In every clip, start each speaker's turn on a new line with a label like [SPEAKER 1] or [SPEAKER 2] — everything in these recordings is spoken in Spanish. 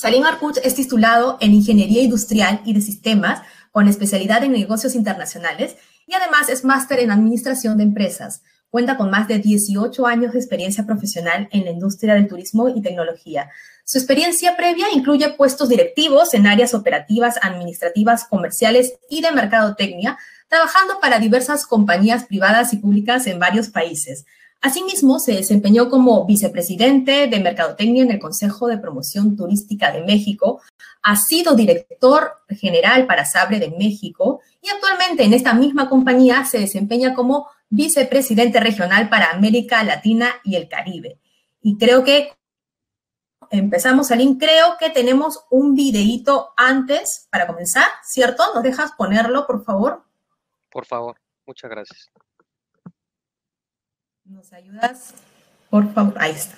[SPEAKER 1] Salim Arkuch es titulado en Ingeniería Industrial y de Sistemas, con especialidad en negocios internacionales, y además es máster en Administración de Empresas. Cuenta con más de 18 años de experiencia profesional en la industria del turismo y tecnología. Su experiencia previa incluye puestos directivos en áreas operativas, administrativas, comerciales y de mercadotecnia, trabajando para diversas compañías privadas y públicas en varios países. Asimismo, se desempeñó como vicepresidente de Mercadotecnia en el Consejo de Promoción Turística de México, ha sido director general para Sabre de México y actualmente en esta misma compañía se desempeña como vicepresidente regional para América Latina y el Caribe. Y creo que empezamos, Salim, creo que tenemos un videíto antes para comenzar, ¿cierto? ¿Nos dejas ponerlo, por favor? Por favor, muchas gracias. ¿Nos ayudas? Por favor, ahí está.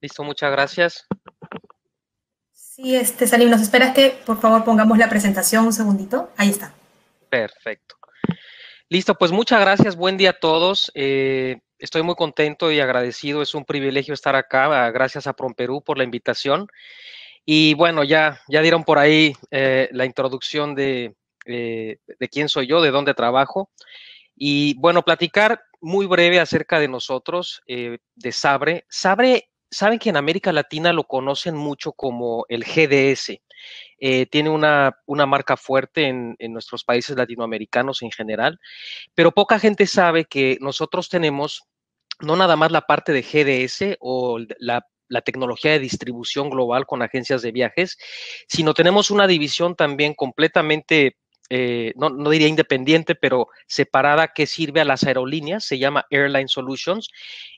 [SPEAKER 1] Listo, muchas gracias. Sí, este, Salim, nos esperas que por favor pongamos la presentación un segundito. Ahí está. Perfecto. Listo, pues muchas gracias, buen día a todos. Eh, estoy muy contento y agradecido, es un privilegio estar acá. Ah, gracias a Promperú por la invitación. Y bueno, ya, ya dieron por ahí eh, la introducción eh, de, quién soy yo, de dónde trabajo. Y bueno, platicar muy breve acerca de nosotros, de Sabre. Sabre saben que en América Latina lo conocen mucho como el GDS. Eh, tiene una, marca fuerte en, nuestros países latinoamericanos en general, pero poca gente sabe que nosotros tenemos no nada más la parte de GDS o la, la tecnología de distribución global con agencias de viajes, sino tenemos una división también completamente eh, no, no, diría independiente, pero separada que sirve a las aerolíneas, se llama Airline Solutions,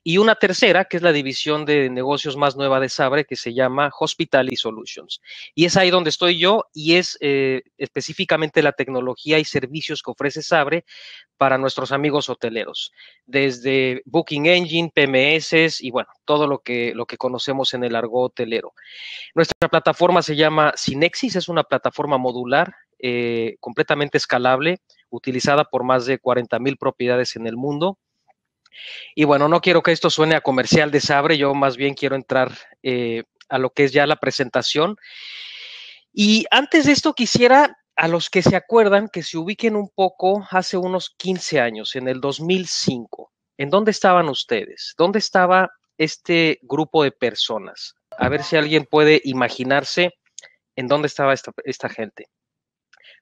[SPEAKER 1] y una tercera, que es la división de negocios más nueva de Sabre, que se llama Hospitality Solutions. Y es ahí donde estoy yo y es eh, específicamente la tecnología y servicios que ofrece Sabre para nuestros amigos hoteleros, desde Booking Engine, PMS y bueno, todo lo que, lo que conocemos en el largo hotelero. Nuestra plataforma se llama Sinexis, es una plataforma modular eh, completamente escalable, utilizada por más de 40 mil propiedades en el mundo. Y bueno, no quiero que esto suene a comercial de Sabre, yo más bien quiero entrar eh, a lo que es ya la presentación. Y antes de esto quisiera a los que se acuerdan que se ubiquen un poco hace unos 15 años, en el 2005. ¿En dónde estaban ustedes? ¿Dónde estaba este grupo de personas? A ver si alguien puede imaginarse en dónde estaba esta gente.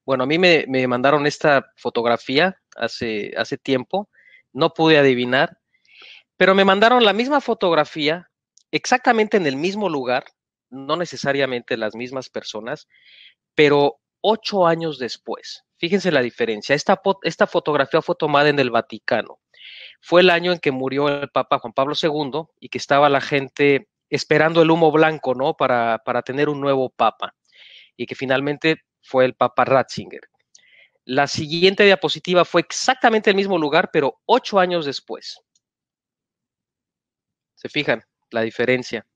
[SPEAKER 1] Bueno, a mí me, mandaron esta fotografía hace, hace tiempo, no pude adivinar, pero me mandaron la misma fotografía exactamente en el mismo lugar, no necesariamente las mismas personas, pero ocho años después. Fíjense la diferencia. Esta, esta, fotografía fue tomada en el Vaticano. Fue el año en que murió el Papa Juan Pablo II y que estaba la gente esperando el humo blanco, ¿no? Para, para tener un nuevo Papa. Y que finalmente fue el Papa Ratzinger. La siguiente diapositiva fue exactamente el mismo lugar, pero ocho años después. ¿Se fijan la diferencia?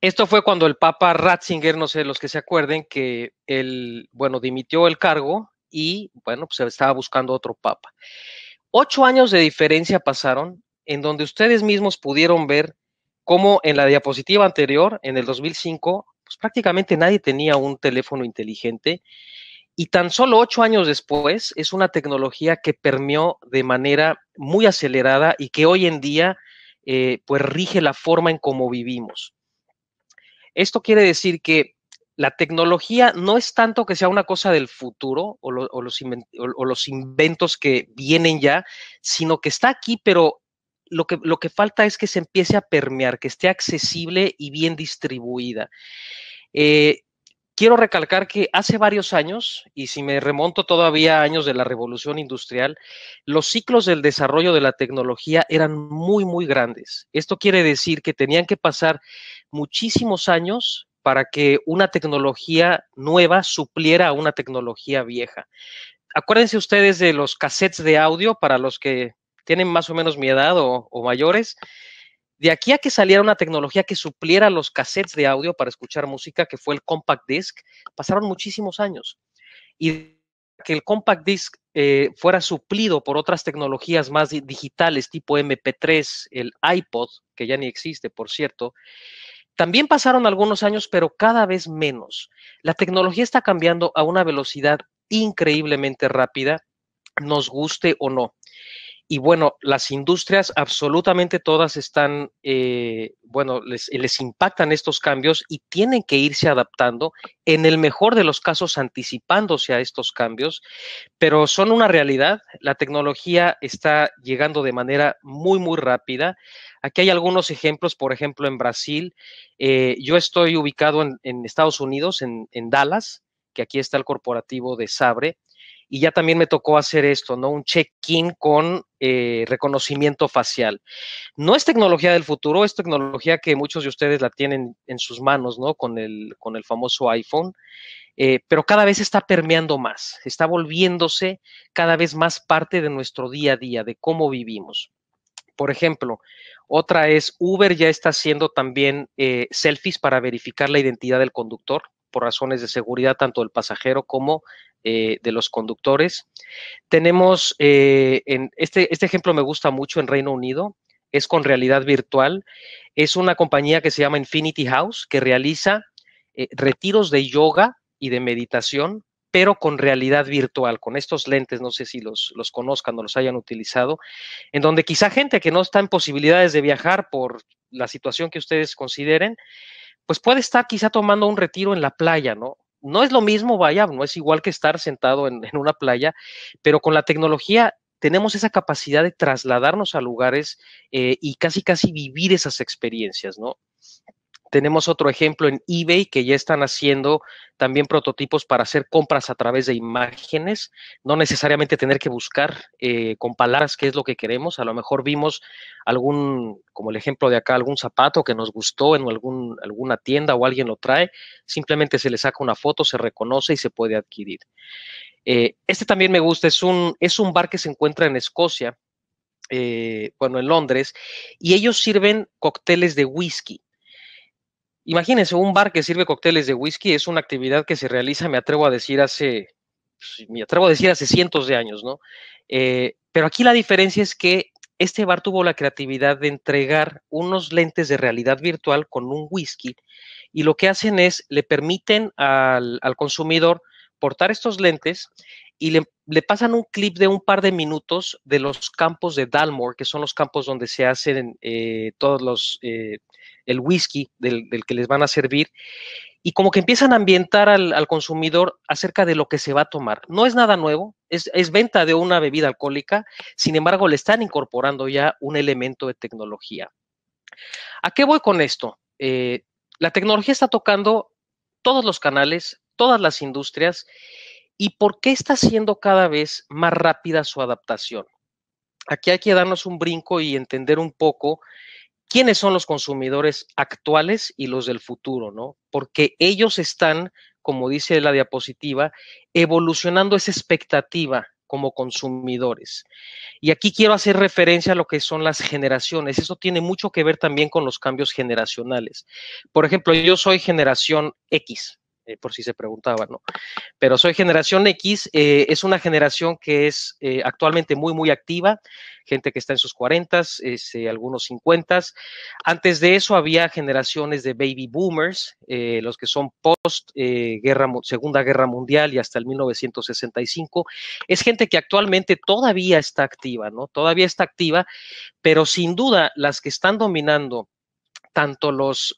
[SPEAKER 1] Esto fue cuando el Papa Ratzinger, no sé los que se acuerden, que él, bueno, dimitió el cargo y, bueno, pues estaba buscando otro Papa. Ocho años de diferencia pasaron, en donde ustedes mismos pudieron ver cómo en la diapositiva anterior, en el 2005, pues prácticamente nadie tenía un teléfono inteligente y tan solo ocho años después es una tecnología que permeó de manera muy acelerada y que hoy en día eh, pues rige la forma en cómo vivimos. Esto quiere decir que la tecnología no es tanto que sea una cosa del futuro o, los, inventos que vienen ya, sino que está aquí, pero lo que, falta es que se empiece a permear, que esté accesible y bien distribuida. Eh, quiero recalcar que hace varios años, y si me remonto todavía a años de la revolución industrial, los ciclos del desarrollo de la tecnología eran muy, muy grandes. Esto quiere decir que tenían que pasar muchísimos años para que una tecnología nueva supliera a una tecnología vieja. Acuérdense ustedes de los cassettes de audio para los que tienen más o menos mi edad o, mayores, de aquí a que saliera una tecnología que supliera los cassettes de audio para escuchar música, que fue el compact disc, pasaron muchísimos años. Y que el compact disc eh, fuera suplido por otras tecnologías más digitales, tipo MP3, el iPod, que ya ni existe, por cierto, también pasaron algunos años, pero cada vez menos. La tecnología está cambiando a una velocidad increíblemente rápida, nos guste o no. Y bueno, las industrias absolutamente todas están, eh, bueno, les, impactan estos cambios y tienen que irse adaptando, en el mejor de los casos anticipándose a estos cambios, pero son una realidad. La tecnología está llegando de manera muy, muy rápida. Aquí hay algunos ejemplos, por ejemplo, en Brasil. Eh, yo estoy ubicado en, Estados Unidos, en Dallas, que aquí está el corporativo de Sabre y ya también me tocó hacer esto, ¿no? Un check-in con eh, reconocimiento facial. No es tecnología del futuro, es tecnología que muchos de ustedes la tienen en sus manos, ¿no? Con el, con el famoso iPhone, eh, pero cada vez está permeando más, está volviéndose cada vez más parte de nuestro día a día, de cómo vivimos. Por ejemplo, otra es Uber ya está haciendo también eh, selfies para verificar la identidad del conductor por razones de seguridad tanto del pasajero como eh, de los conductores. Tenemos, eh, en este, este ejemplo me gusta mucho en Reino Unido, es con realidad virtual. Es una compañía que se llama Infinity House, que realiza eh, retiros de yoga y de meditación, pero con realidad virtual, con estos lentes, no sé si los, los conozcan o los hayan utilizado, en donde quizá gente que no está en posibilidades de viajar por la situación que ustedes consideren, pues puede estar quizá tomando un retiro en la playa, ¿no? no es lo mismo, vaya, no es igual que estar sentado en, una playa, pero con la tecnología tenemos esa capacidad de trasladarnos a lugares eh, y casi, casi vivir esas experiencias, ¿no? Tenemos otro ejemplo en eBay que ya están haciendo también prototipos para hacer compras a través de imágenes, no necesariamente tener que buscar eh, con palabras qué es lo que queremos. A lo mejor vimos algún, como el ejemplo de acá, algún zapato que nos gustó en algún, alguna tienda o alguien lo trae, simplemente se le saca una foto, se reconoce y se puede adquirir. Eh, este también me gusta, es un, es un bar que se encuentra en Escocia, eh, bueno, en Londres, y ellos sirven cócteles de whisky. Imagínense, un bar que sirve cócteles de whisky es una actividad que se realiza, me atrevo a decir, hace, pues me atrevo a decir, hace cientos de años, ¿no? Eh, pero aquí la diferencia es que este bar tuvo la creatividad de entregar unos lentes de realidad virtual con un whisky y lo que hacen es le permiten al, al consumidor portar estos lentes y le, pasan un clip de un par de minutos de los campos de Dalmore, que son los campos donde se hacen eh, todos los, eh, el whisky del, que les van a servir, y como que empiezan a ambientar al, consumidor acerca de lo que se va a tomar. No es nada nuevo, es, venta de una bebida alcohólica, sin embargo le están incorporando ya un elemento de tecnología. ¿A qué voy con esto? Eh, la tecnología está tocando todos los canales, todas las industrias y por qué está siendo cada vez más rápida su adaptación. Aquí hay que darnos un brinco y entender un poco quiénes son los consumidores actuales y los del futuro, ¿no? Porque ellos están, como dice la diapositiva, evolucionando esa expectativa como consumidores. Y aquí quiero hacer referencia a lo que son las generaciones. Eso tiene mucho que ver también con los cambios generacionales. Por ejemplo, yo soy generación X, eh, por si se preguntaban, ¿no? Pero soy generación X, eh, es una generación que es eh, actualmente muy, muy activa, gente que está en sus 40, este, algunos 50. Antes de eso había generaciones de baby boomers, los que son post guerra, Segunda Guerra Mundial y hasta el 1965. Es gente que actualmente todavía está activa, ¿no? Todavía está activa, pero sin duda las que están dominando tanto los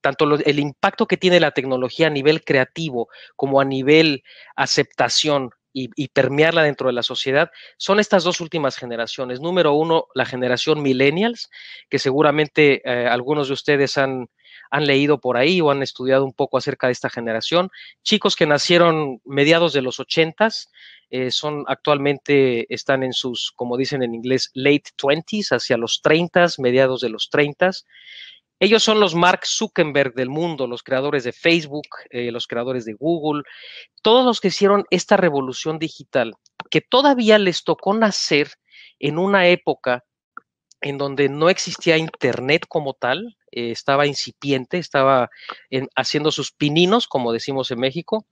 [SPEAKER 1] tanto el impacto que tiene la tecnología a nivel creativo como a nivel aceptación y, permearla dentro de la sociedad son estas dos últimas generaciones. Número uno, la generación millennials, que seguramente eh, algunos de ustedes han, han leído por ahí o han estudiado un poco acerca de esta generación. Chicos que nacieron mediados de los 80s, eh, son actualmente, están en sus, como dicen en inglés, late 20s, hacia los 30s, mediados de los 30s. Ellos son los Mark Zuckerberg del mundo, los creadores de Facebook, eh, los creadores de Google, todos los que hicieron esta revolución digital, que todavía les tocó nacer en una época en donde no existía Internet como tal, eh, estaba incipiente, estaba haciendo sus pininos, como decimos en México,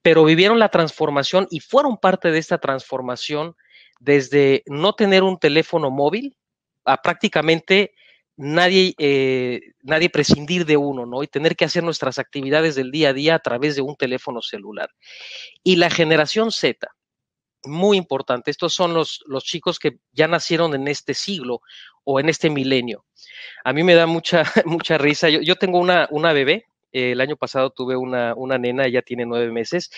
[SPEAKER 1] pero vivieron la transformación y fueron parte de esta transformación desde no tener un teléfono móvil a prácticamente nadie, eh, nadie prescindir de uno, ¿no? Y tener que hacer nuestras actividades del día a día a través de un teléfono celular. Y la generación Z, muy importante, estos son los, los chicos que ya nacieron en este siglo o en este milenio. A mí me da mucha, mucha risa. Yo, tengo una, una bebé, eh, el año pasado tuve una, una nena, ella tiene nueve meses,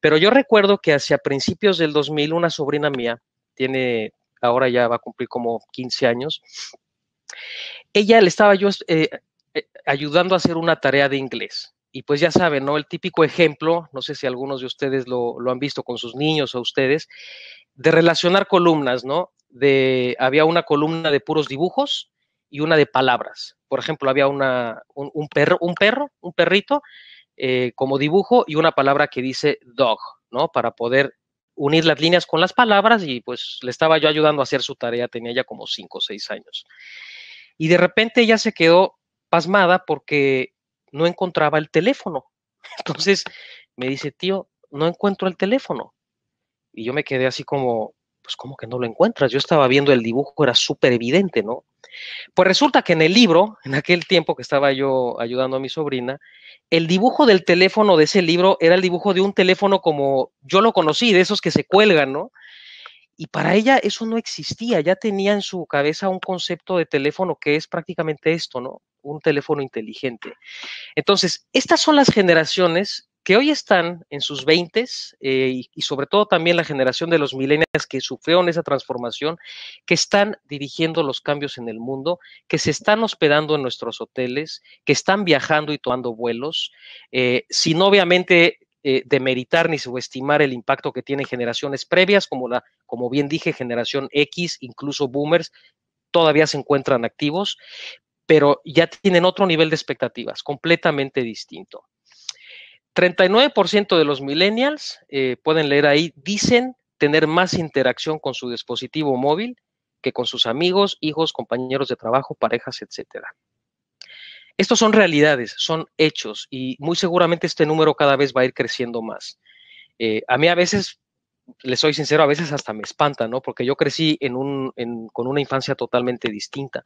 [SPEAKER 1] pero yo recuerdo que hacia principios del 2000 una sobrina mía, tiene, ahora ya va a cumplir como 15 años, ella le estaba yo eh, eh, ayudando a hacer una tarea de inglés. Y pues ya saben, ¿no? El típico ejemplo, no sé si algunos de ustedes lo, lo han visto con sus niños o ustedes, de relacionar columnas, ¿no? De, había una columna de puros dibujos y una de palabras. Por ejemplo, había una, un, perro, un perro, un perrito eh, como dibujo y una palabra que dice dog, ¿no? Para poder unir las líneas con las palabras y pues le estaba yo ayudando a hacer su tarea, tenía ya como cinco o seis años y de repente ella se quedó pasmada porque no encontraba el teléfono. Entonces me dice, tío, no encuentro el teléfono. Y yo me quedé así como, pues ¿cómo que no lo encuentras? Yo estaba viendo el dibujo, era súper evidente, ¿no? Pues resulta que en el libro, en aquel tiempo que estaba yo ayudando a mi sobrina, el dibujo del teléfono de ese libro era el dibujo de un teléfono como yo lo conocí, de esos que se cuelgan, ¿no? Y para ella eso no existía, ya tenía en su cabeza un concepto de teléfono que es prácticamente esto, ¿no? Un teléfono inteligente. Entonces, estas son las generaciones que hoy están en sus veintes eh, y, sobre todo también la generación de los millennials que sufrieron esa transformación, que están dirigiendo los cambios en el mundo, que se están hospedando en nuestros hoteles, que están viajando y tomando vuelos, eh, no obviamente eh, demeritar ni subestimar el impacto que tienen generaciones previas, como, la, como bien dije, generación X, incluso boomers, todavía se encuentran activos, pero ya tienen otro nivel de expectativas, completamente distinto. 39% de los millennials, eh, pueden leer ahí, dicen tener más interacción con su dispositivo móvil que con sus amigos, hijos, compañeros de trabajo, parejas, etcétera. Estos son realidades, son hechos y muy seguramente este número cada vez va a ir creciendo más. Eh, a mí a veces, les soy sincero, a veces hasta me espanta, ¿no? Porque yo crecí con una infancia totalmente distinta.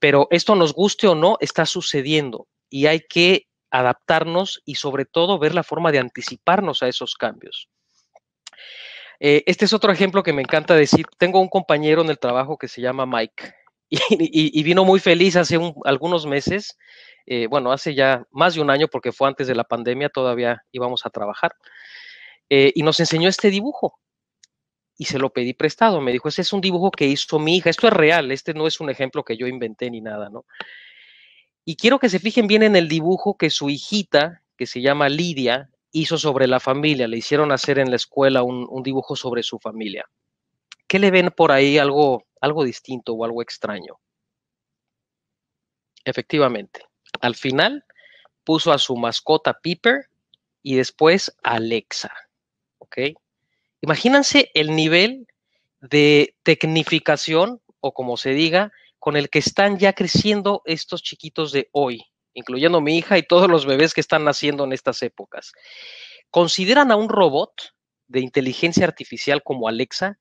[SPEAKER 1] Pero esto nos guste o no, está sucediendo y hay que adaptarnos y sobre todo ver la forma de anticiparnos a esos cambios. Eh, este es otro ejemplo que me encanta decir. Tengo un compañero en el trabajo que se llama Mike. y, vino muy feliz hace algunos meses, eh, bueno, hace ya más de un año porque fue antes de la pandemia, todavía íbamos a trabajar, eh, y nos enseñó este dibujo. Y se lo pedí prestado, me dijo, este es un dibujo que hizo mi hija, esto es real, este no es un ejemplo que yo inventé ni nada, ¿no? Y quiero que se fijen bien en el dibujo que su hijita, que se llama Lidia, hizo sobre la familia, le hicieron hacer en la escuela un dibujo sobre su familia. ¿Qué le ven por ahí algo algo distinto o algo extraño. Efectivamente, al final puso a su mascota Piper y después Alexa. Imagínense el nivel de tecnificación o como se diga, con el que están ya creciendo estos chiquitos de hoy, incluyendo mi hija y todos los bebés que están naciendo en estas épocas. ¿Consideran a un robot de inteligencia artificial como Alexa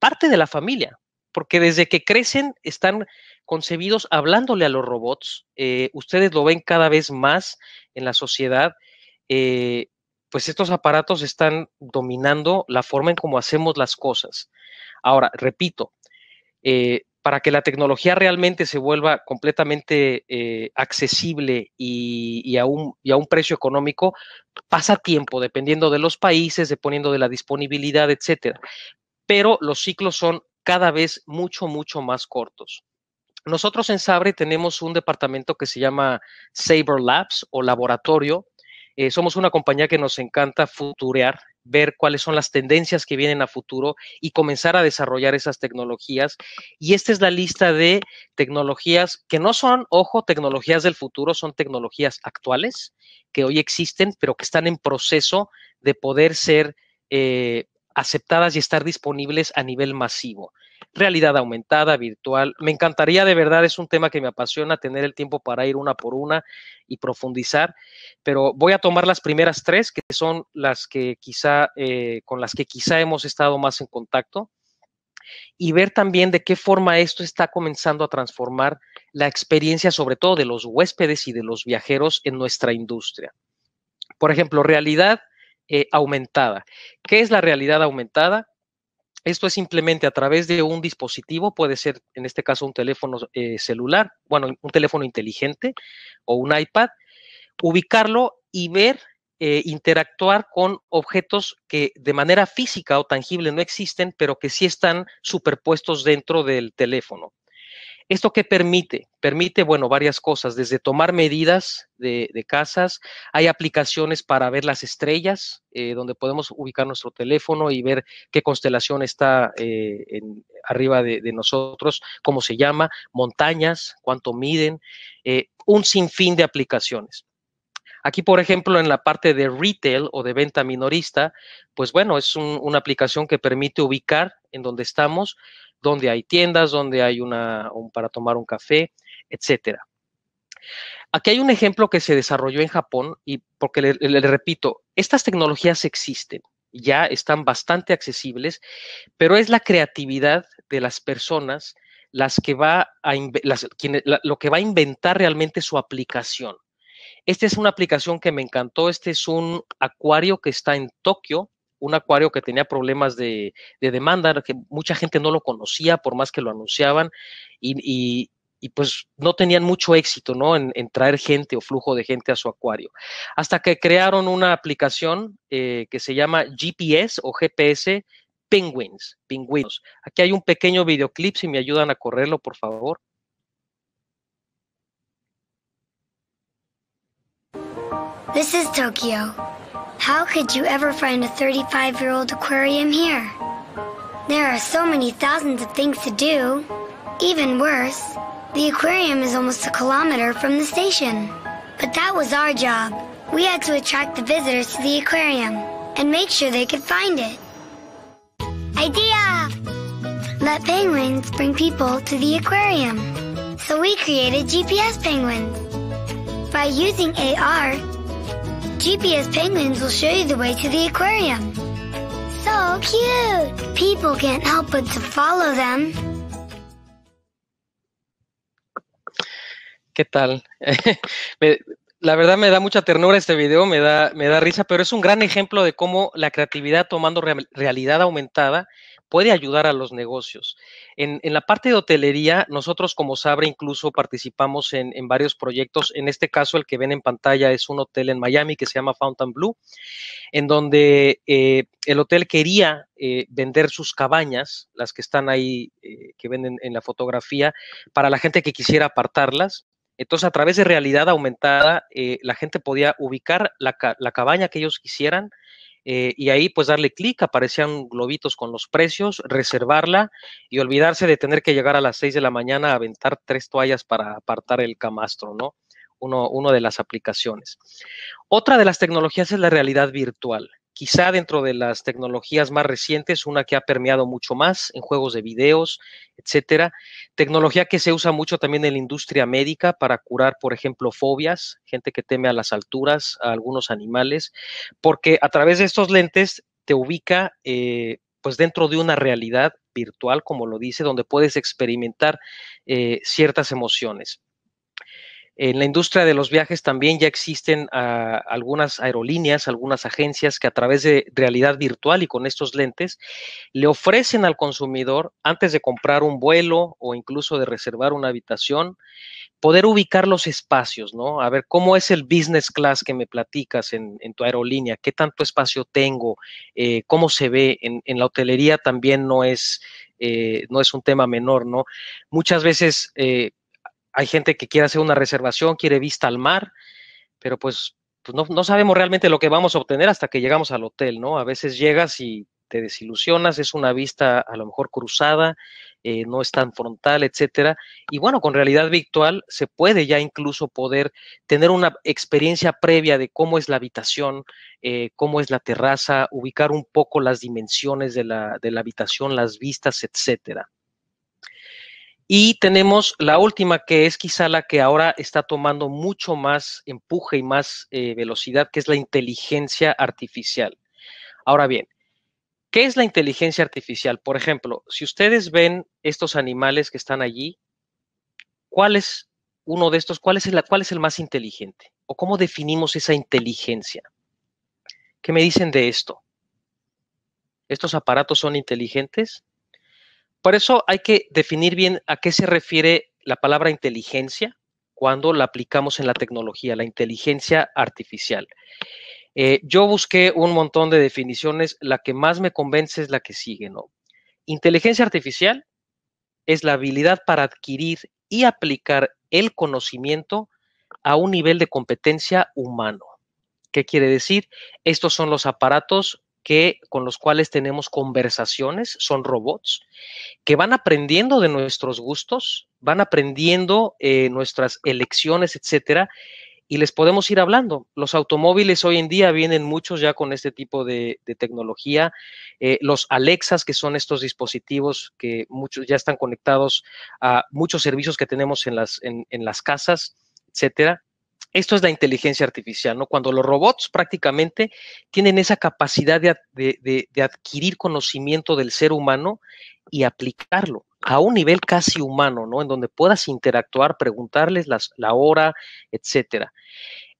[SPEAKER 1] parte de la familia? porque desde que crecen están concebidos hablándole a los robots. Eh, ustedes lo ven cada vez más en la sociedad. Eh, pues estos aparatos están dominando la forma en cómo hacemos las cosas. Ahora, repito, eh, para que la tecnología realmente se vuelva completamente accesible y, a un, y, a un, precio económico, pasa tiempo, dependiendo de los países, dependiendo de la disponibilidad, etcétera. Pero los ciclos son cada vez mucho, mucho más cortos. Nosotros en Sabre tenemos un departamento que se llama Saber Labs o laboratorio. Eh, somos una compañía que nos encanta futurear, ver cuáles son las tendencias que vienen a futuro y comenzar a desarrollar esas tecnologías. Y esta es la lista de tecnologías que no son, ojo, tecnologías del futuro, son tecnologías actuales que hoy existen, pero que están en proceso de poder ser eh, aceptadas y estar disponibles a nivel masivo. Realidad aumentada, virtual. Me encantaría, de verdad, es un tema que me apasiona tener el tiempo para ir una por una y profundizar, pero voy a tomar las primeras tres, que son las que quizá, eh, con las que quizá hemos estado más en contacto, y ver también de qué forma esto está comenzando a transformar la experiencia, sobre todo de los huéspedes y de los viajeros en nuestra industria. Por ejemplo, realidad eh, aumentada. ¿Qué es la realidad aumentada? Esto es simplemente a través de un dispositivo, puede ser en este caso un teléfono eh, celular, bueno, un teléfono inteligente o un iPad, ubicarlo y ver, eh, interactuar con objetos que de manera física o tangible no existen, pero que sí están superpuestos dentro del teléfono. ¿Esto qué permite? Permite, bueno, varias cosas, desde tomar medidas de, casas, hay aplicaciones para ver las estrellas, eh, donde podemos ubicar nuestro teléfono y ver qué constelación está eh, en, arriba de, nosotros, cómo se llama, montañas, cuánto miden, eh, un sinfín de aplicaciones. Aquí, por ejemplo, en la parte de retail o de venta minorista, pues bueno, es una aplicación que permite ubicar en donde estamos donde hay tiendas, donde hay una, para tomar un café, etcétera. Aquí hay un ejemplo que se desarrolló en Japón y porque le, repito, estas tecnologías existen, ya están bastante accesibles, pero es la creatividad de las personas las que va a, lo que va a inventar realmente su aplicación. Esta es una aplicación que me encantó, este es un acuario que está en Tokio, un acuario que tenía problemas de, demanda, que mucha gente no lo conocía por más que lo anunciaban y, pues no tenían mucho éxito, ¿no? En, traer gente o flujo de gente a su acuario. Hasta que crearon una aplicación eh, que se llama GPS o GPS Penguins, Pingüinos. Aquí hay un pequeño videoclip, si me ayudan a correrlo, por favor.
[SPEAKER 2] This is Tokyo. How could you ever find a 35 year old aquarium here? There are so many thousands of things to do. Even worse, the aquarium is almost a kilometer from the station. But that was our job. We had to attract the visitors to the aquarium and make sure they could find it. Idea! Let penguins bring people to the aquarium. So we created GPS penguins. By using AR, GPS penguins will show you the way to the aquarium. So cute! People can't help but to follow them.
[SPEAKER 1] ¿Qué tal? la verdad me da mucha ternura este video, me da, me da risa, pero es un gran ejemplo de cómo la creatividad tomando realidad aumentada puede ayudar a los negocios. En, la parte de hotelería, nosotros como Sabre incluso participamos en, varios proyectos. En este caso, el que ven en pantalla es un hotel en Miami que se llama Fountain Blue, en donde eh, el hotel quería eh, vender sus cabañas, las que están ahí, eh, que ven en, la fotografía, para la gente que quisiera apartarlas. Entonces, a través de realidad aumentada, la gente podía ubicar la, cabaña que ellos quisieran, eh, y ahí pues darle clic, aparecían globitos con los precios, reservarla y olvidarse de tener que llegar a las 6 de la mañana a aventar tres toallas para apartar el camastro, ¿no? Uno, uno de las aplicaciones. Otra de las tecnologías es la realidad virtual quizá dentro de las tecnologías más recientes, una que ha permeado mucho más en juegos de videos, etcétera. Tecnología que se usa mucho también en la industria médica para curar, por ejemplo, fobias, gente que teme a las alturas, a algunos animales, porque a través de estos lentes te ubica eh, pues dentro de una realidad virtual, como lo dice, donde puedes experimentar eh, ciertas emociones. En la industria de los viajes también ya existen ah, algunas aerolíneas, algunas agencias que a través de realidad virtual y con estos lentes le ofrecen al consumidor, antes de comprar un vuelo o incluso de reservar una habitación, poder ubicar los espacios, ¿no? A ver, ¿cómo es el business class que me platicas en, tu aerolínea? ¿Qué tanto espacio tengo? Eh, ¿Cómo se ve? En, la hotelería también no es eh, no es un tema menor, ¿no? Muchas veces eh, hay gente que quiere hacer una reservación, quiere vista al mar, pero pues, pues no, sabemos realmente lo que vamos a obtener hasta que llegamos al hotel, ¿no? A veces llegas y te desilusionas, es una vista a lo mejor cruzada, eh, no es tan frontal, etcétera. Y bueno, con realidad virtual se puede ya incluso poder tener una experiencia previa de cómo es la habitación, eh, cómo es la terraza, ubicar un poco las dimensiones de la habitación, las vistas, etcétera. Y tenemos la última, que es quizá la que ahora está tomando mucho más empuje y más eh, velocidad, que es la inteligencia artificial. Ahora bien, ¿qué es la inteligencia artificial? Por ejemplo, si ustedes ven estos animales que están allí, ¿cuál es uno de estos? es cuál es el más inteligente? ¿O cómo definimos esa inteligencia? ¿Qué me dicen de esto? ¿Estos aparatos son inteligentes? Por eso hay que definir bien a qué se refiere la palabra inteligencia cuando la aplicamos en la tecnología, la inteligencia artificial. Eh, yo busqué un montón de definiciones, la que más me convence es la que sigue, ¿no? Inteligencia artificial es la habilidad para adquirir y aplicar el conocimiento a un nivel de competencia humano. ¿Qué quiere decir? Estos son los aparatos que, con los cuales tenemos conversaciones, son robots, que van aprendiendo de nuestros gustos, van aprendiendo eh, nuestras elecciones, etcétera, y les podemos ir hablando. Los automóviles hoy en día vienen muchos ya con este tipo de, tecnología. Eh, los Alexas, que son estos dispositivos que muchos ya están conectados a muchos servicios que tenemos en las, en, en las casas, etcétera. Esto es la inteligencia artificial, ¿no? Cuando los robots prácticamente tienen esa capacidad de, adquirir conocimiento del ser humano y aplicarlo a un nivel casi humano, ¿no? En donde puedas interactuar, preguntarles la hora, etcétera.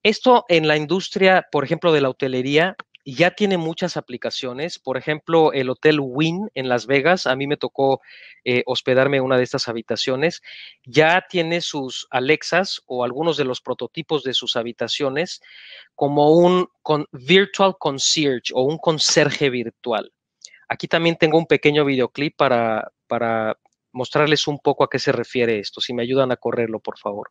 [SPEAKER 1] Esto en la industria, por ejemplo, de la hotelería, ya tiene muchas aplicaciones. Por ejemplo, el Hotel Wynn en Las Vegas, a mí me tocó eh, hospedarme en una de estas habitaciones, ya tiene sus Alexas o algunos de los prototipos de sus habitaciones como un virtual concierge o un conserje virtual. Aquí también tengo un pequeño videoclip para, para mostrarles un poco a qué se refiere esto. Si me ayudan a correrlo, por favor.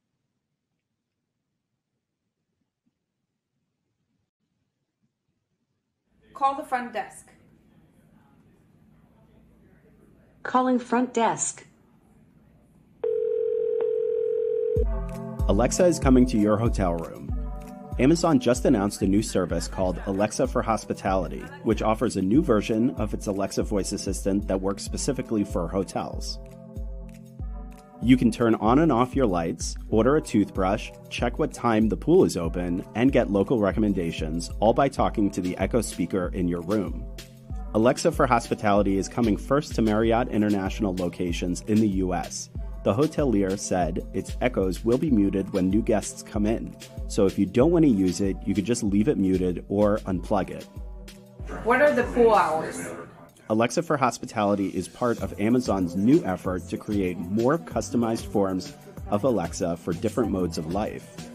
[SPEAKER 2] Call the front desk. Calling front desk. Alexa is coming to your hotel room. Amazon just announced a new service called Alexa for Hospitality, which offers a new version of its Alexa voice assistant that works specifically for hotels. You can turn on and off your lights, order a toothbrush, check what time the pool is open, and get local recommendations, all by talking to the Echo speaker in your room. Alexa for Hospitality is coming first to Marriott International locations in the US. The hotelier said its echoes will be muted when new guests come in, so if you don't want to use it, you could just leave it muted or unplug it.
[SPEAKER 1] What are the pool hours?
[SPEAKER 2] Alexa for Hospitality is part of Amazon's new effort to create more customized forms of Alexa for different modes of life.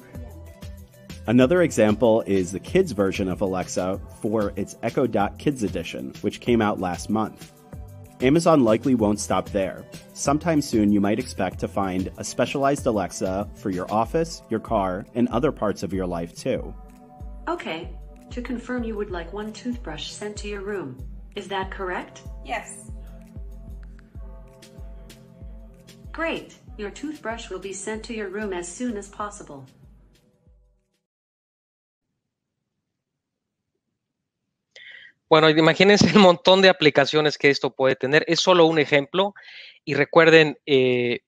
[SPEAKER 2] Another example is the kids' version of Alexa for its Echo Dot Kids Edition, which came out last month. Amazon likely won't stop there. Sometime soon, you might expect to find a specialized Alexa for your office, your car, and other parts of your life too. Okay, to confirm, you would like one toothbrush sent to your room. Is that correct? Yes. Great. Your toothbrush will be sent to your room as soon as possible.
[SPEAKER 1] Bueno, imagínense el montón de aplicaciones que esto puede tener. Es solo un ejemplo. Y recuerden, eh,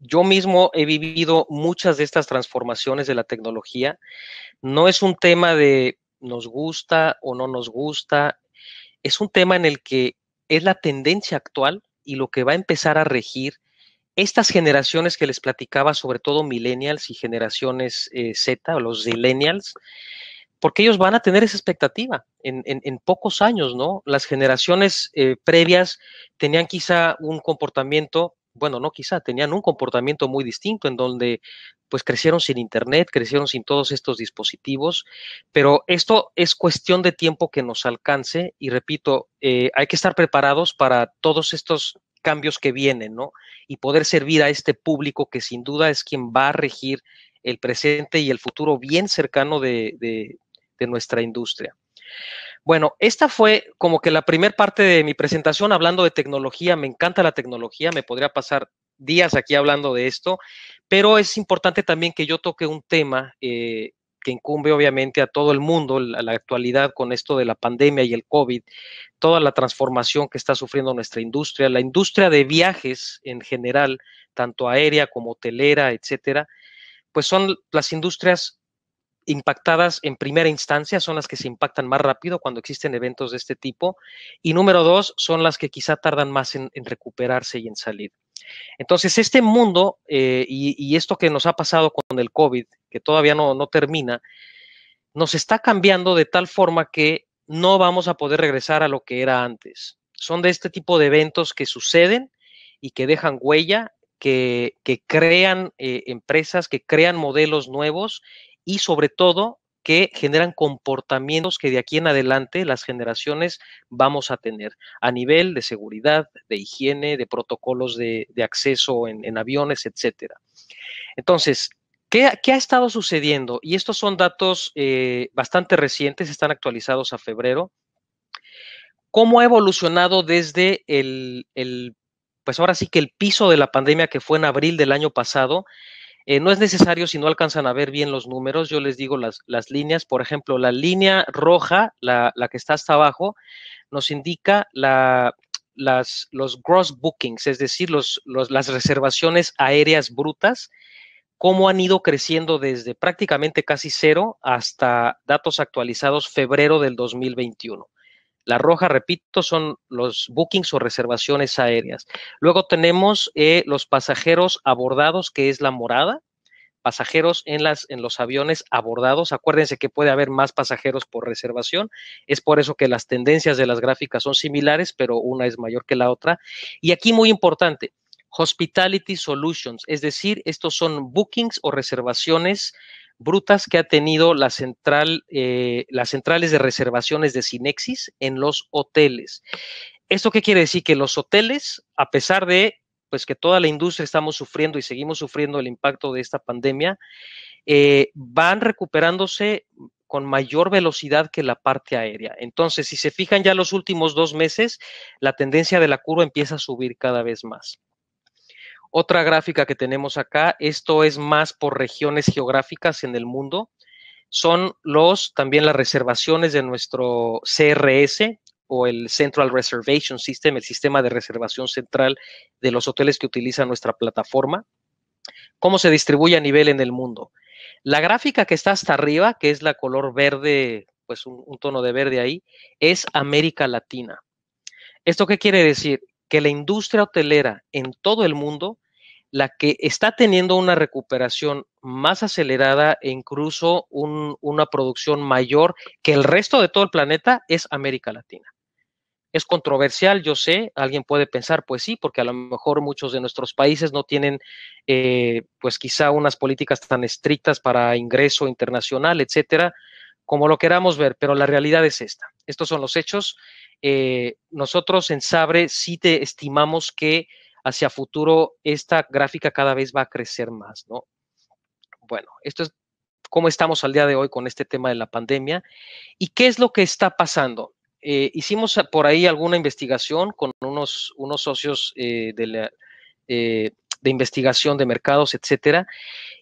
[SPEAKER 1] yo mismo he vivido muchas de estas transformaciones de la tecnología. No es un tema de nos gusta o no nos gusta, es un tema en el que es la tendencia actual y lo que va a empezar a regir estas generaciones que les platicaba, sobre todo millennials y generaciones eh, Z, los millennials, porque ellos van a tener esa expectativa en, pocos años, ¿no? Las generaciones eh, previas tenían quizá un comportamiento bueno, no quizá, tenían un comportamiento muy distinto en donde pues crecieron sin internet, crecieron sin todos estos dispositivos, pero esto es cuestión de tiempo que nos alcance y repito, eh, hay que estar preparados para todos estos cambios que vienen, ¿no? Y poder servir a este público que sin duda es quien va a regir el presente y el futuro bien cercano de nuestra industria. Bueno, esta fue como que la primera parte de mi presentación hablando de tecnología. Me encanta la tecnología, me podría pasar días aquí hablando de esto, pero es importante también que yo toque un tema eh, que incumbe obviamente a todo el mundo, a la actualidad con esto de la pandemia y el COVID, toda la transformación que está sufriendo nuestra industria, la industria de viajes en general, tanto aérea como hotelera, etcétera, pues son las industrias impactadas en primera instancia son las que se impactan más rápido cuando existen eventos de este tipo y número dos son las que quizá tardan más en, recuperarse y en salir. Entonces, este mundo eh, y, esto que nos ha pasado con el COVID, que todavía no, termina, nos está cambiando de tal forma que no vamos a poder regresar a lo que era antes. Son de este tipo de eventos que suceden y que dejan huella que, crean eh, empresas, que crean modelos nuevos y sobre todo que generan comportamientos que de aquí en adelante las generaciones vamos a tener a nivel de seguridad, de higiene, de protocolos de, acceso en, aviones, etcétera. Entonces, ¿qué, ha estado sucediendo? Y estos son datos eh, bastante recientes, están actualizados a febrero. ¿Cómo ha evolucionado desde el, el, pues ahora sí que el piso de la pandemia que fue en abril del año pasado? Eh, no es necesario si no alcanzan a ver bien los números, yo les digo las, las líneas, por ejemplo, la línea roja, la, que está hasta abajo, nos indica las, los gross bookings, es decir, las reservaciones aéreas brutas, cómo han ido creciendo desde prácticamente casi cero hasta datos actualizados febrero del 2021. La roja, repito, son los bookings o reservaciones aéreas. Luego tenemos eh, los pasajeros abordados, que es la morada. Pasajeros en, en los aviones abordados. Acuérdense que puede haber más pasajeros por reservación. Es por eso que las tendencias de las gráficas son similares, pero una es mayor que la otra. Y aquí muy importante, Hospitality Solutions, es decir, estos son bookings o reservaciones brutas que ha tenido central, eh, las centrales de reservaciones de sinexis en los hoteles. ¿Esto qué quiere decir? Que los hoteles, a pesar de pues que toda la industria estamos sufriendo y seguimos sufriendo el impacto de esta pandemia, eh, van recuperándose con mayor velocidad que la parte aérea. Entonces, si se fijan ya los últimos dos meses, la tendencia de la curva empieza a subir cada vez más. Otra gráfica que tenemos acá, esto es más por regiones geográficas en el mundo, son los también las reservaciones de nuestro CRS o el Central Reservation System, el sistema de reservación central de los hoteles que utiliza nuestra plataforma. Cómo se distribuye a nivel en el mundo. La gráfica que está hasta arriba, que es la color verde, pues un, un tono de verde ahí, es América Latina. ¿Esto qué quiere decir? que la industria hotelera en todo el mundo, la que está teniendo una recuperación más acelerada e incluso una producción mayor que el resto de todo el planeta, es América Latina. Es controversial, yo sé, alguien puede pensar, pues sí, porque a lo mejor muchos de nuestros países no tienen, eh, pues quizá unas políticas tan estrictas para ingreso internacional, etcétera, como lo queramos ver, pero la realidad es esta. Estos son los hechos. Eh, nosotros en Sabre sí te estimamos que hacia futuro esta gráfica cada vez va a crecer más, ¿no? Bueno, esto es cómo estamos al día de hoy con este tema de la pandemia y qué es lo que está pasando. Eh, hicimos por ahí alguna investigación con unos, unos socios eh, de, de, investigación de mercados, etcétera,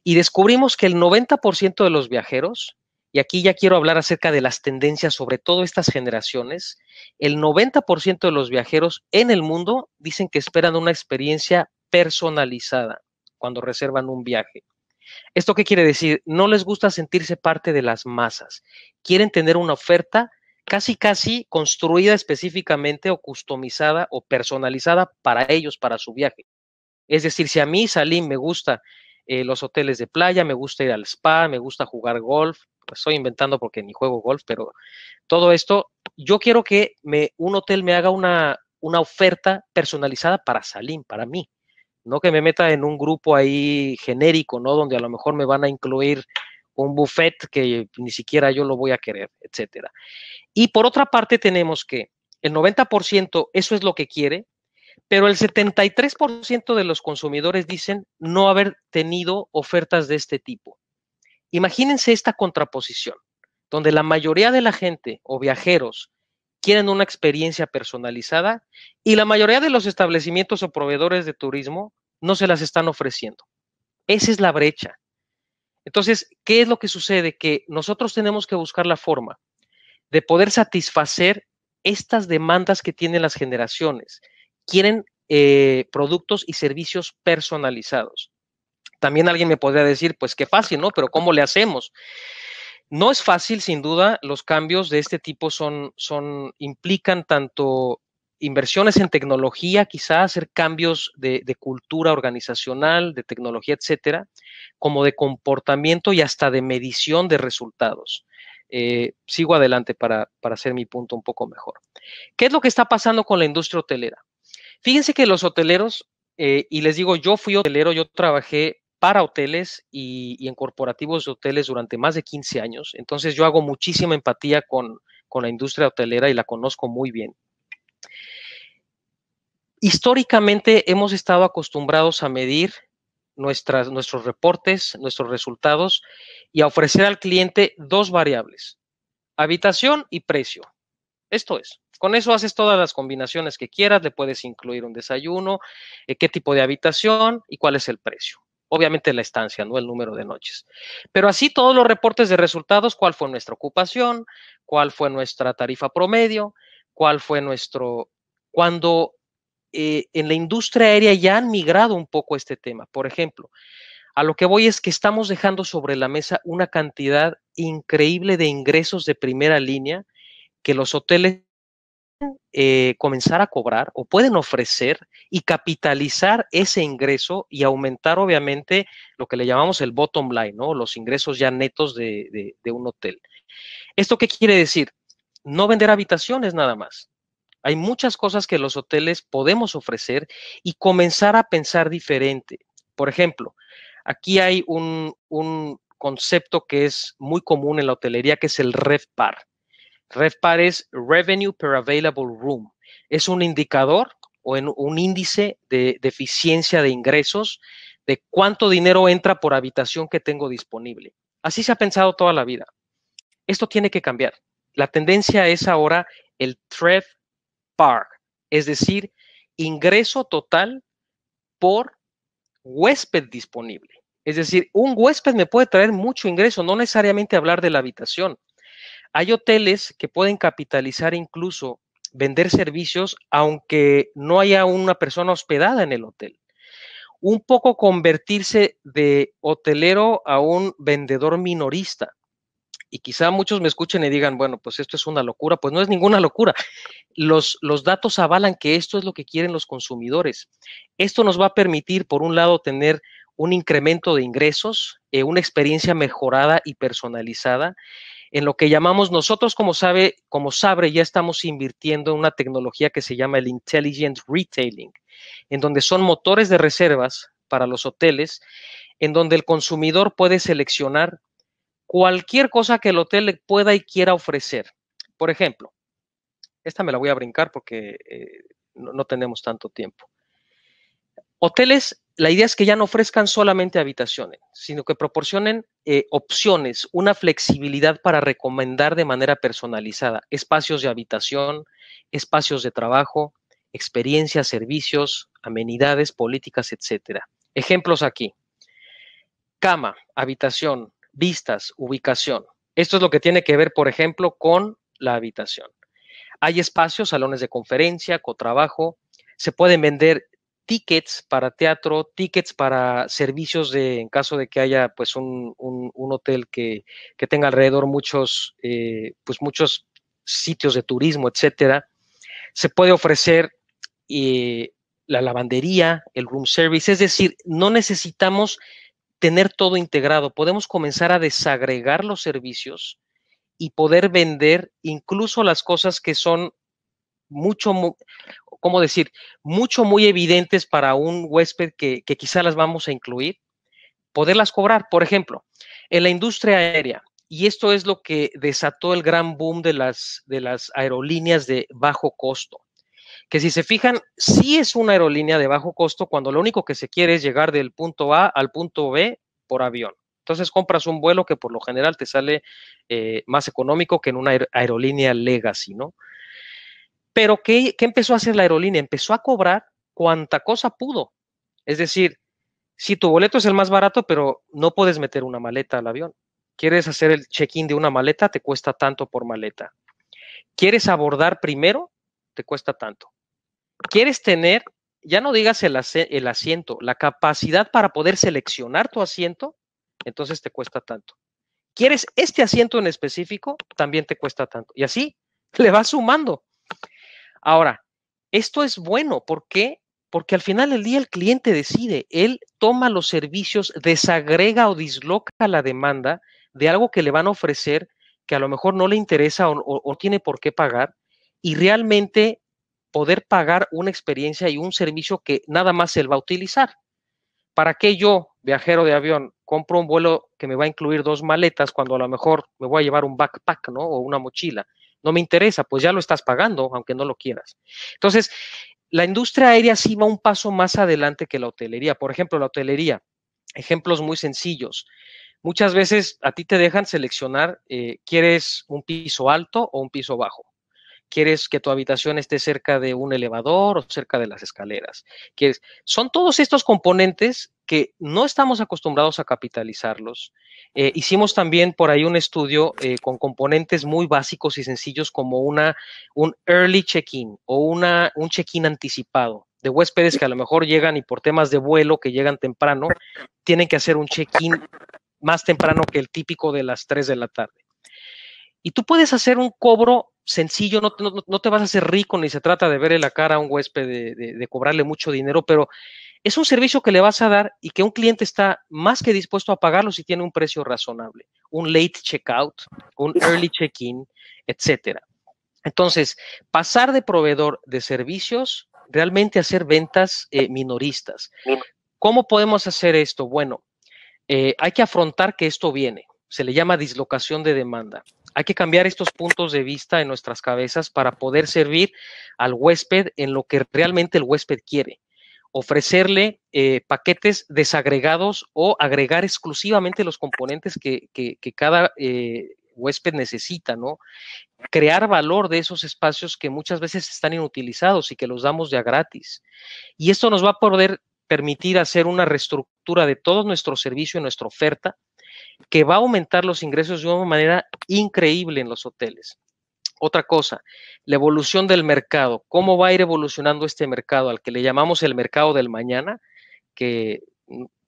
[SPEAKER 1] y descubrimos que el 90% de los viajeros y aquí ya quiero hablar acerca de las tendencias, sobre todo estas generaciones. El 90% de los viajeros en el mundo dicen que esperan una experiencia personalizada cuando reservan un viaje. ¿Esto qué quiere decir? No les gusta sentirse parte de las masas. Quieren tener una oferta casi, casi construida específicamente o customizada o personalizada para ellos, para su viaje. Es decir, si a mí, Salim, me gusta eh, los hoteles de playa, me gusta ir al spa, me gusta jugar golf, pues, estoy inventando porque ni juego golf, pero todo esto, yo quiero que un hotel me haga una, una oferta personalizada para Salim, para mí. No que me meta en un grupo ahí genérico, ¿no? Donde a lo mejor me van a incluir un buffet que ni siquiera yo lo voy a querer, etcétera. Y por otra parte tenemos que el 90% eso es lo que quiere, pero el 73% de los consumidores dicen no haber tenido ofertas de este tipo. Imagínense esta contraposición, donde la mayoría de la gente o viajeros quieren una experiencia personalizada y la mayoría de los establecimientos o proveedores de turismo no se las están ofreciendo. Esa es la brecha. Entonces, ¿qué es lo que sucede? Que nosotros tenemos que buscar la forma de poder satisfacer estas demandas que tienen las generaciones. Quieren eh, productos y servicios personalizados. También alguien me podría decir, pues qué fácil, ¿no? Pero ¿cómo le hacemos? No es fácil, sin duda, los cambios de este tipo son, son, implican tanto inversiones en tecnología, quizá hacer cambios de, cultura organizacional, de tecnología, etcétera, como de comportamiento y hasta de medición de resultados. Eh, sigo adelante para, hacer mi punto un poco mejor. ¿Qué es lo que está pasando con la industria hotelera? Fíjense que los hoteleros, eh, y les digo, yo fui hotelero, yo trabajé para hoteles y, en corporativos de hoteles durante más de 15 años. Entonces yo hago muchísima empatía con, la industria hotelera y la conozco muy bien. Históricamente hemos estado acostumbrados a medir nuestros reportes, nuestros resultados y a ofrecer al cliente dos variables, habitación y precio. Esto es, con eso haces todas las combinaciones que quieras, le puedes incluir un desayuno, eh, qué tipo de habitación y cuál es el precio obviamente la estancia, ¿no? El número de noches. Pero así todos los reportes de resultados, cuál fue nuestra ocupación, cuál fue nuestra tarifa promedio, cuál fue nuestro... Cuando eh, en la industria aérea ya han migrado un poco este tema, por ejemplo, a lo que voy es que estamos dejando sobre la mesa una cantidad increíble de ingresos de primera línea que los hoteles eh, comenzar a cobrar o pueden ofrecer y capitalizar ese ingreso y aumentar obviamente lo que le llamamos el bottom line, ¿no? los ingresos ya netos de, un hotel. ¿Esto qué quiere decir? No vender habitaciones nada más. Hay muchas cosas que los hoteles podemos ofrecer y comenzar a pensar diferente. Por ejemplo, aquí hay un, concepto que es muy común en la hotelería, que es el RevPAR. RevPAR es Revenue Per Available Room. Es un indicador o un índice de, eficiencia de ingresos de cuánto dinero entra por habitación que tengo disponible. Así se ha pensado toda la vida. Esto tiene que cambiar. La tendencia es ahora el REVPAR, PAR, es decir, ingreso total por huésped disponible. Es decir, un huésped me puede traer mucho ingreso, no necesariamente hablar de la habitación. Hay hoteles que pueden capitalizar incluso vender servicios aunque no haya una persona hospedada en el hotel. Un poco convertirse de hotelero a un vendedor minorista. Y quizá muchos me escuchen y digan, bueno, pues esto es una locura. Pues no es ninguna locura. Los, los datos avalan que esto es lo que quieren los consumidores. Esto nos va a permitir, por un lado, tener un incremento de ingresos, eh, una experiencia mejorada y personalizada. En lo que llamamos nosotros, como sabe, como sabe, ya estamos invirtiendo en una tecnología que se llama el Intelligent Retailing, en donde son motores de reservas para los hoteles, en donde el consumidor puede seleccionar cualquier cosa que el hotel le pueda y quiera ofrecer. Por ejemplo, esta me la voy a brincar porque eh, no tenemos tanto tiempo. Hoteles, la idea es que ya no ofrezcan solamente habitaciones, sino que proporcionen eh, opciones, una flexibilidad para recomendar de manera personalizada espacios de habitación, espacios de trabajo, experiencias, servicios, amenidades, políticas, etcétera. Ejemplos aquí. Cama, habitación, vistas, ubicación. Esto es lo que tiene que ver, por ejemplo, con la habitación. Hay espacios, salones de conferencia, cotrabajo. Se pueden vender tickets para teatro, tickets para servicios de, en caso de que haya pues un, hotel que, tenga alrededor muchos, eh, pues muchos sitios de turismo, etcétera. Se puede ofrecer eh, la lavandería, el room service, es decir, no necesitamos tener todo integrado, podemos comenzar a desagregar los servicios y poder vender incluso las cosas que son mucho, ¿cómo decir? Mucho, muy evidentes para un huésped que, quizás quizá las vamos a incluir, poderlas cobrar. Por ejemplo, en la industria aérea, y esto es lo que desató el gran boom de las, de las aerolíneas de bajo costo. Que si se fijan, sí es una aerolínea de bajo costo cuando lo único que se quiere es llegar del punto A al punto B por avión. Entonces compras un vuelo que por lo general te sale eh, más económico que en una aerolínea legacy, ¿no? Pero ¿qué, empezó a hacer la aerolínea? Empezó a cobrar cuanta cosa pudo. Es decir, si tu boleto es el más barato, pero no puedes meter una maleta al avión. Quieres hacer el check-in de una maleta, te cuesta tanto por maleta. Quieres abordar primero, te cuesta tanto. Quieres tener, ya no digas el asiento, la capacidad para poder seleccionar tu asiento, entonces te cuesta tanto. ¿Quieres este asiento en específico? También te cuesta tanto. Y así le vas sumando. Ahora, esto es bueno, ¿por qué? Porque al final del día el cliente decide, él toma los servicios, desagrega o disloca la demanda de algo que le van a ofrecer que a lo mejor no le interesa o, tiene por qué pagar y realmente poder pagar una experiencia y un servicio que nada más él va a utilizar. ¿Para qué yo, viajero de avión, compro un vuelo que me va a incluir dos maletas cuando a lo mejor me voy a llevar un backpack, ¿no? O una mochila no me interesa, pues ya lo estás pagando, aunque no lo quieras. Entonces, la industria aérea sí va un paso más adelante que la hotelería. Por ejemplo, la hotelería, ejemplos muy sencillos. Muchas veces a ti te dejan seleccionar, eh, ¿quieres un piso alto o un piso bajo? quieres que tu habitación esté cerca de un elevador o cerca de las escaleras. Son todos estos componentes que no estamos acostumbrados a capitalizarlos. Eh, hicimos también por ahí un estudio eh, con componentes muy básicos y sencillos como una, un early check-in o una, un check-in anticipado de huéspedes que a lo mejor llegan y por temas de vuelo que llegan temprano, tienen que hacer un check-in más temprano que el típico de las 3 de la tarde. Y tú puedes hacer un cobro sencillo, no, no, te vas a hacer rico ni se trata de verle la cara a un huésped, de, cobrarle mucho dinero, pero es un servicio que le vas a dar y que un cliente está más que dispuesto a pagarlo si tiene un precio razonable, un late checkout, un early check-in, etcétera. Entonces, pasar de proveedor de servicios realmente a hacer ventas eh, minoristas. ¿Cómo podemos hacer esto? Bueno, eh, hay que afrontar que esto viene. Se le llama dislocación de demanda. Hay que cambiar estos puntos de vista en nuestras cabezas para poder servir al huésped en lo que realmente el huésped quiere. Ofrecerle eh, paquetes desagregados o agregar exclusivamente los componentes que, cada eh, huésped necesita, ¿no? Crear valor de esos espacios que muchas veces están inutilizados y que los damos ya gratis. Y esto nos va a poder permitir hacer una reestructura de todo nuestro servicio y nuestra oferta que va a aumentar los ingresos de una manera increíble en los hoteles. Otra cosa, la evolución del mercado, cómo va a ir evolucionando este mercado al que le llamamos el mercado del mañana, que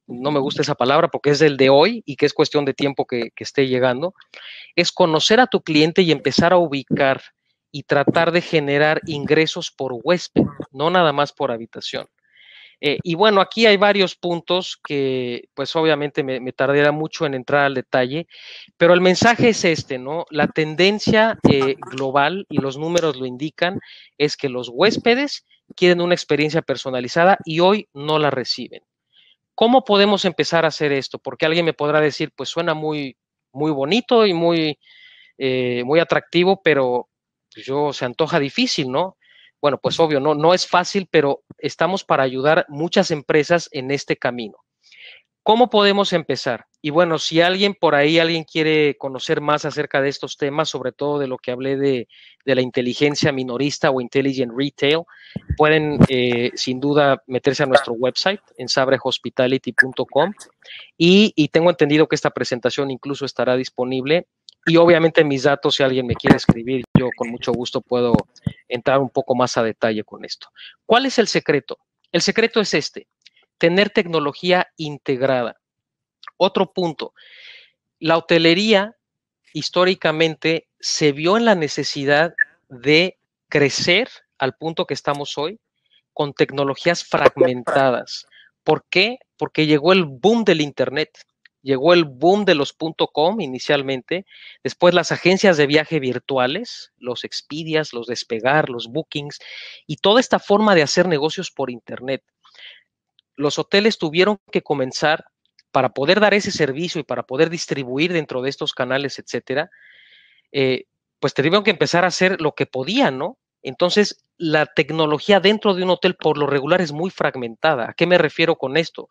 [SPEAKER 1] no me gusta esa palabra porque es el de hoy y que es cuestión de tiempo que, que esté llegando, es conocer a tu cliente y empezar a ubicar y tratar de generar ingresos por huésped, no nada más por habitación. Eh, y bueno, aquí hay varios puntos que pues obviamente me, me mucho en entrar al detalle, pero el mensaje es este, ¿no? La tendencia eh, global, y los números lo indican, es que los huéspedes quieren una experiencia personalizada y hoy no la reciben. ¿Cómo podemos empezar a hacer esto? Porque alguien me podrá decir, pues suena muy, muy bonito y muy, eh, muy atractivo, pero pues, yo se antoja difícil, ¿no? Bueno, pues obvio, no, no es fácil, pero estamos para ayudar muchas empresas en este camino. ¿Cómo podemos empezar? Y bueno, si alguien por ahí, alguien quiere conocer más acerca de estos temas, sobre todo de lo que hablé de, la inteligencia minorista o intelligent retail, pueden eh, sin duda meterse a nuestro website en sabrehospitality.com y tengo entendido que esta presentación incluso estará disponible y obviamente mis datos, si alguien me quiere escribir, yo con mucho gusto puedo entrar un poco más a detalle con esto. ¿Cuál es el secreto? El secreto es este, tener tecnología integrada. Otro punto, la hotelería históricamente se vio en la necesidad de crecer al punto que estamos hoy con tecnologías fragmentadas. ¿Por qué? Porque llegó el boom del Internet llegó el boom de los .com inicialmente, después las agencias de viaje virtuales, los Expedias, los Despegar, los Bookings y toda esta forma de hacer negocios por internet. Los hoteles tuvieron que comenzar para poder dar ese servicio y para poder distribuir dentro de estos canales, etcétera, eh, pues tuvieron que empezar a hacer lo que podían, ¿no? Entonces, la tecnología dentro de un hotel por lo regular es muy fragmentada. ¿A qué me refiero con esto?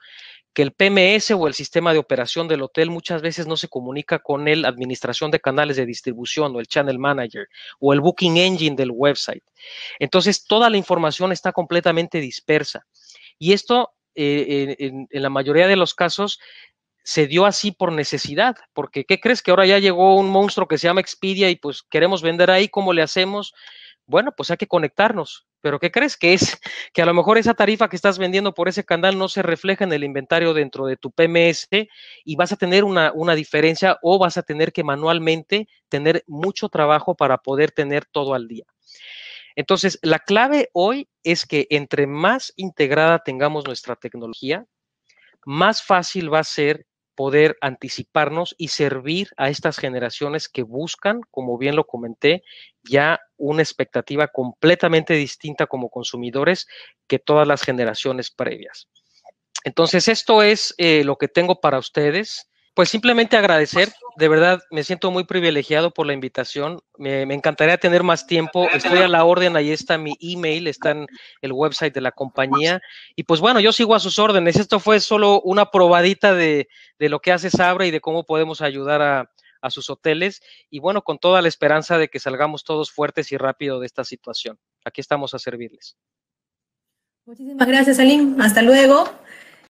[SPEAKER 1] que el PMS o el sistema de operación del hotel muchas veces no se comunica con el administración de canales de distribución o el channel manager o el booking engine del website. Entonces, toda la información está completamente dispersa. Y esto, eh, en, en la mayoría de los casos, se dio así por necesidad, porque ¿qué crees que ahora ya llegó un monstruo que se llama Expedia y pues queremos vender ahí, ¿cómo le hacemos? Bueno, pues hay que conectarnos. Pero ¿qué crees que es? Que a lo mejor esa tarifa que estás vendiendo por ese canal no se refleja en el inventario dentro de tu PMS y vas a tener una, una diferencia o vas a tener que manualmente tener mucho trabajo para poder tener todo al día. Entonces, la clave hoy es que entre más integrada tengamos nuestra tecnología, más fácil va a ser poder anticiparnos y servir a estas generaciones que buscan, como bien lo comenté, ya una expectativa completamente distinta como consumidores que todas las generaciones previas. Entonces, esto es eh, lo que tengo para ustedes. Pues simplemente agradecer, de verdad me siento muy privilegiado por la invitación, me, encantaría tener más tiempo, estoy a la orden, ahí está mi email, está en el website de la compañía y pues bueno, yo sigo a sus órdenes, esto fue solo una probadita de, de lo que hace Sabra y de cómo podemos ayudar a, sus hoteles y bueno, con toda la esperanza de que salgamos todos fuertes y rápido de esta situación. Aquí estamos a servirles. Muchísimas gracias, Salim. Hasta luego.